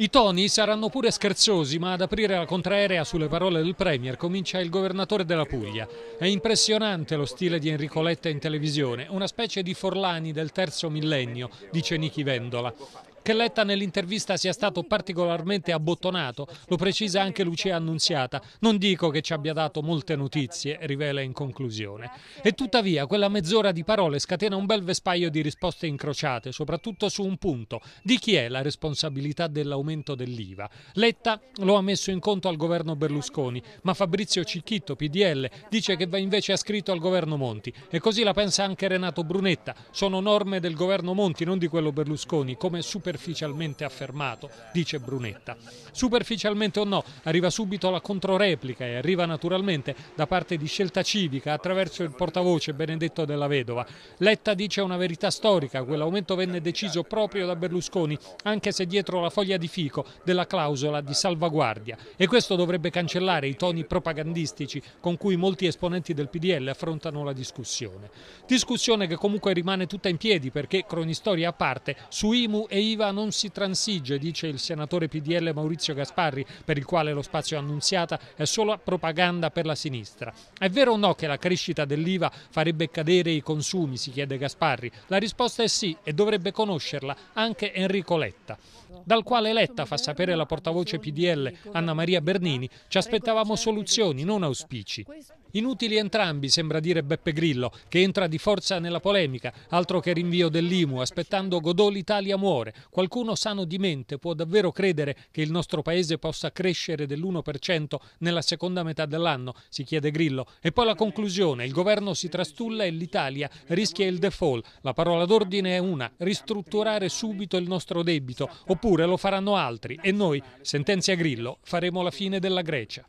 I toni saranno pure scherzosi, ma ad aprire la contraerea sulle parole del Premier comincia il governatore della Puglia. È impressionante lo stile di Enrico Letta in televisione, una specie di Forlani del terzo millennio, dice Nichi Vendola. Che Letta nell'intervista sia stato particolarmente abbottonato, lo precisa anche Lucia Annunziata. Non dico che ci abbia dato molte notizie, rivela in conclusione. E tuttavia quella mezz'ora di parole scatena un bel vespaio di risposte incrociate, soprattutto su un punto. Di chi è la responsabilità dell'aumento dell'IVA? Letta lo ha messo in conto al governo Berlusconi, ma Fabrizio Cicchitto, PDL, dice che va invece ascritto al governo Monti. E così la pensa anche Renato Brunetta. Sono norme del governo Monti, non di quello Berlusconi, come superficiali superficialmente affermato, dice Brunetta. Superficialmente o no, arriva subito la controreplica e arriva naturalmente da parte di Scelta Civica attraverso il portavoce Benedetto della Vedova. Letta dice una verità storica, quell'aumento venne deciso proprio da Berlusconi, anche se dietro la foglia di fico della clausola di salvaguardia e questo dovrebbe cancellare i toni propagandistici con cui molti esponenti del PDL affrontano la discussione. Discussione che comunque rimane tutta in piedi perché cronistoria a parte su IMU e IVA normativa non si transige, dice il senatore PDL Maurizio Gasparri, per il quale lo spazio annunziata è solo propaganda per la sinistra. È vero o no che la crescita dell'IVA farebbe cadere i consumi, si chiede Gasparri? La risposta è sì e dovrebbe conoscerla anche Enrico Letta, dal quale Letta, fa sapere la portavoce PDL Anna Maria Bernini, ci aspettavamo soluzioni, non auspici. Inutili entrambi, sembra dire Beppe Grillo, che entra di forza nella polemica, altro che rinvio dell'Imu, aspettando Godot l'Italia muore. Qualcuno sano di mente può davvero credere che il nostro paese possa crescere dell'1% nella seconda metà dell'anno, si chiede Grillo. E poi la conclusione, il governo si trastulla e l'Italia rischia il default. La parola d'ordine è una, ristrutturare subito il nostro debito, oppure lo faranno altri e noi, sentenzia Grillo, faremo la fine della Grecia.